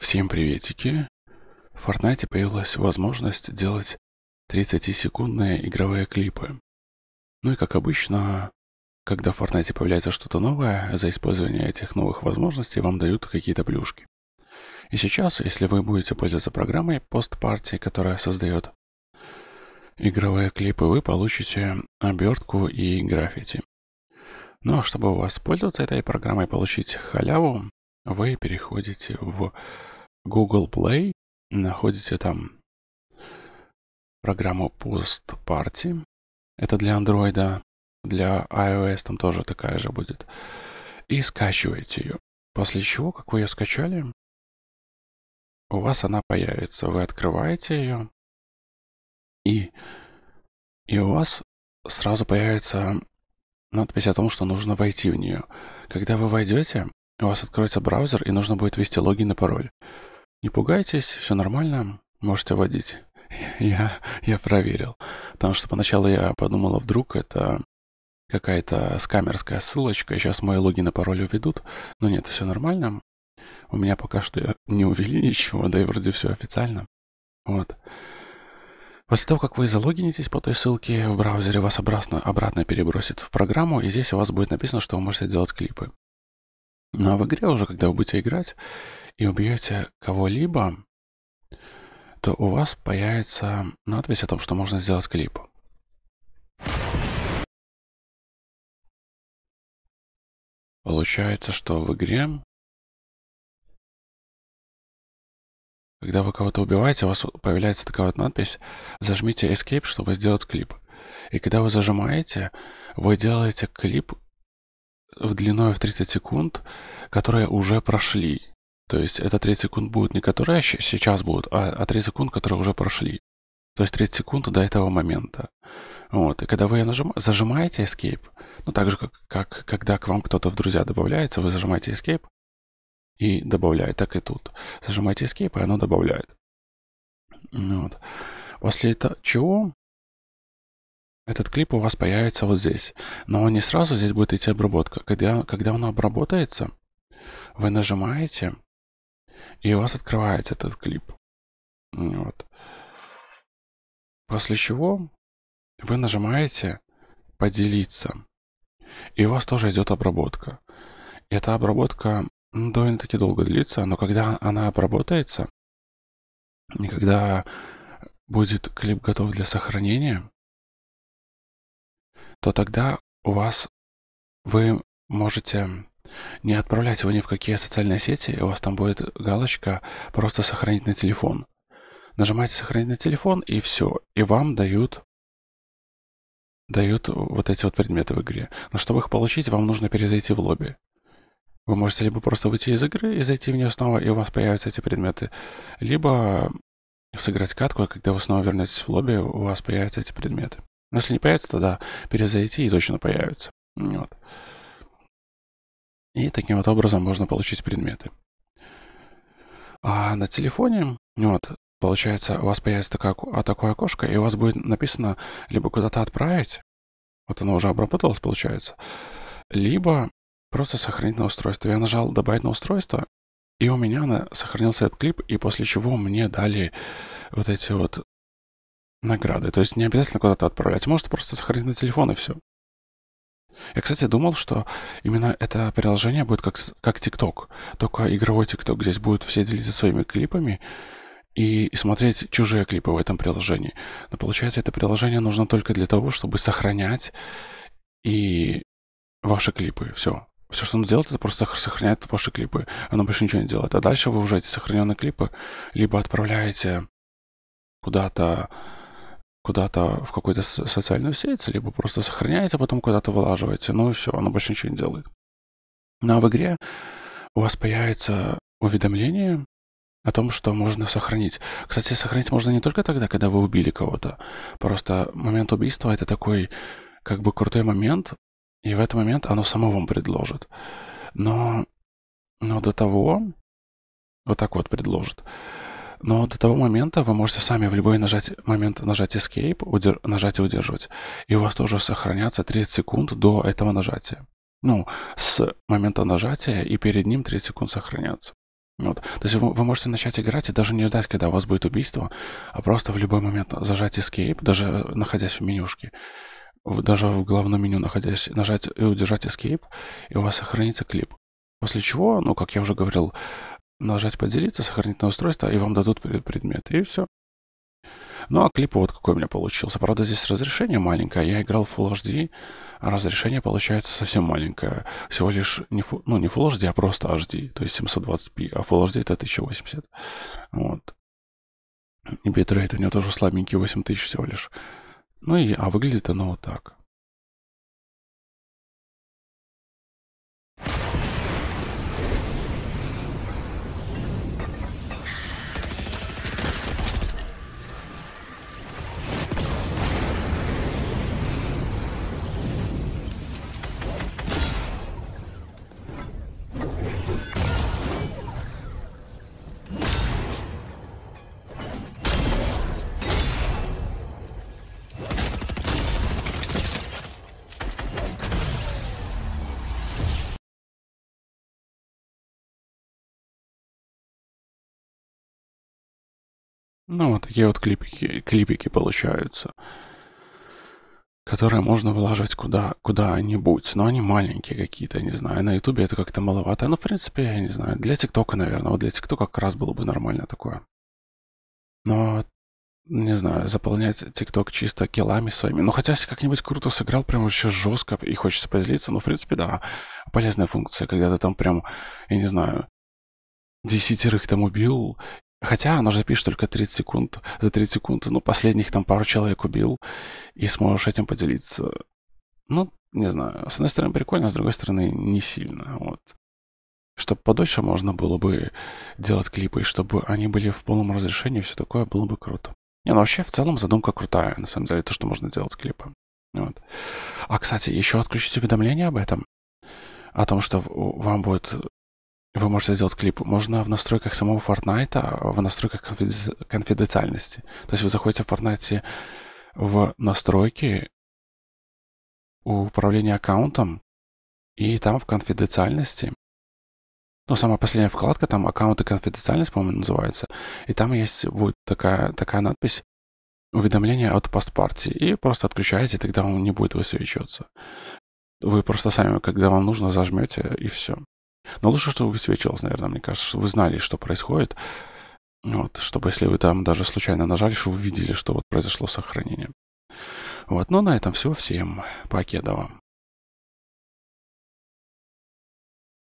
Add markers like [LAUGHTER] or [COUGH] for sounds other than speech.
Всем приветики! В Fortnite появилась возможность делать 30-секундные игровые клипы. Ну и как обычно, когда в Fortnite появляется что-то новое, за использование этих новых возможностей вам дают какие-то плюшки. И сейчас, если вы будете пользоваться программой постпартии, которая создает игровые клипы, вы получите обертку и граффити. Ну а чтобы воспользоваться этой программой и получить халяву, вы переходите в Google Play, находите там программу Post Party. Это для Android, для iOS там тоже такая же будет. И скачиваете ее. После чего, как вы ее скачали, у вас она появится. Вы открываете ее, и, и у вас сразу появится надпись о том, что нужно войти в нее. Когда вы войдете, у вас откроется браузер, и нужно будет ввести логин и пароль. Не пугайтесь, все нормально, можете вводить. [LAUGHS] Я, я проверил. Потому что поначалу я подумала, вдруг это какая-то скамерская ссылочка, сейчас мои логин и пароль уведут. Но нет, все нормально. У меня пока что не увели [LAUGHS] ничего, да и вроде все официально. Вот. После того, как вы залогинитесь по той ссылке в браузере, вас обратно, обратно перебросит в программу, и здесь у вас будет написано, что вы можете делать клипы. Но в игре уже, когда вы будете играть и убьете кого-либо, то у вас появится надпись о том, что можно сделать клип. Получается, что в игре, когда вы кого-то убиваете, у вас появляется такая вот надпись «Зажмите Escape, чтобы сделать клип». И когда вы зажимаете, вы делаете клип в длиной в 30 секунд, которые уже прошли. То есть это 30 секунд будет не которые сейчас будут, а, а 30 секунд, которые уже прошли. То есть 30 секунд до этого момента. Вот. И когда вы нажим... зажимаете Escape, ну так же, как, как когда к вам кто-то в друзья добавляется, вы зажимаете Escape и добавляет, так и тут. Зажимаете Escape, и оно добавляет. Вот. После этого чего этот клип у вас появится вот здесь. Но не сразу здесь будет идти обработка. Когда, когда он обработается, вы нажимаете, и у вас открывается этот клип. Вот. После чего вы нажимаете «Поделиться». И у вас тоже идет обработка. Эта обработка довольно-таки долго длится, но когда она обработается, и когда будет клип готов для сохранения, то тогда у вас вы можете не отправлять его ни в какие социальные сети, у вас там будет галочка «Просто сохранить на телефон». Нажимаете «Сохранить на телефон» и все. И вам дают дают вот эти вот предметы в игре. Но чтобы их получить, вам нужно перезайти в лобби. Вы можете либо просто выйти из игры и зайти в нее снова, и у вас появятся эти предметы, либо сыграть катку, и а когда вы снова вернетесь в лобби, у вас появятся эти предметы. Ну, если не появится, тогда перезайти и точно появится. Вот. И таким вот образом можно получить предметы. А на телефоне, вот, получается, у вас появится такое, а, такое окошко, и у вас будет написано либо куда-то отправить, вот оно уже обработалось, получается, либо просто сохранить на устройство. Я нажал «Добавить на устройство», и у меня на, сохранился этот клип, и после чего мне дали вот эти вот Награды. То есть не обязательно куда-то отправлять. А может просто сохранить на телефон и все. Я, кстати, думал, что именно это приложение будет как, как TikTok. Только игровой TikTok. Здесь будут все делиться своими клипами и, и смотреть чужие клипы в этом приложении. Но получается, это приложение нужно только для того, чтобы сохранять и ваши клипы. Все. Все, что оно делает, это просто сохраняет ваши клипы. Оно больше ничего не делает. А дальше вы уже эти сохраненные клипы либо отправляете куда-то куда-то в какую-то социальную сеть, либо просто сохраняете, потом куда-то вылаживаете, ну и все, оно больше ничего не делает. Ну а в игре у вас появится уведомление о том, что можно сохранить. Кстати, сохранить можно не только тогда, когда вы убили кого-то. Просто момент убийства — это такой как бы крутой момент, и в этот момент оно само вам предложит. Но, но до того вот так вот предложит. Но до того момента вы можете сами в любой нажать, момент нажать Escape, удер, нажать и удерживать. И у вас тоже сохранятся 30 секунд до этого нажатия. Ну, с момента нажатия и перед ним 30 секунд сохранятся. Вот. То есть вы, вы можете начать играть и даже не ждать, когда у вас будет убийство, а просто в любой момент зажать Escape, даже э, находясь в менюшке, даже в главном меню находясь, нажать и удержать Escape, и у вас сохранится клип. После чего, ну, как я уже говорил, нажать поделиться, сохранить на устройство, и вам дадут предмет. И все. Ну а клип вот какой у меня получился. Правда, здесь разрешение маленькое. А я играл в Full HD, а разрешение получается совсем маленькое. Всего лишь не, фу, ну, не Full HD, а просто HD. То есть 720p, а Full HD это 1080. Вот. И битрейт у него тоже слабенький, 8000 всего лишь. Ну и, а выглядит оно вот так. Ну, вот такие вот клипики, клипики получаются, которые можно вложить куда, куда-нибудь. Но они маленькие какие-то, не знаю. На ютубе это как-то маловато. Но ну, в принципе, я не знаю. Для тиктока, наверное. Вот для тиктока как раз было бы нормально такое. Но не знаю, заполнять ТикТок чисто килами своими. Ну, хотя если как-нибудь круто сыграл, прям вообще жестко и хочется поделиться, ну, в принципе, да, полезная функция, когда ты там прям, я не знаю, десятерых там убил Хотя оно же пишет только 30 секунд. За 30 секунд, ну, последних там пару человек убил, и сможешь этим поделиться. Ну, не знаю. С одной стороны, прикольно, с другой стороны, не сильно. Вот. Чтобы подольше можно было бы делать клипы, и чтобы они были в полном разрешении, все такое было бы круто. Не, ну вообще, в целом, задумка крутая, на самом деле, то, что можно делать клипы. Вот. А, кстати, еще отключить уведомления об этом. О том, что вам будет вы можете сделать клип. Можно в настройках самого Fortnite, а в настройках конфиденци... конфиденциальности. То есть вы заходите в Fortnite в настройки, управления аккаунтом, и там в конфиденциальности, ну, самая последняя вкладка, там аккаунты конфиденциальность, по-моему, называется, и там есть будет такая, такая надпись уведомление от постпартии, и просто отключаете, тогда он не будет высвечиваться. Вы просто сами, когда вам нужно, зажмете, и все. Но лучше, чтобы высвечивалось, наверное, мне кажется, чтобы вы знали, что происходит. Вот, чтобы если вы там даже случайно нажали, чтобы вы видели, что вот произошло сохранение. Вот, но ну, на этом все. Всем вам.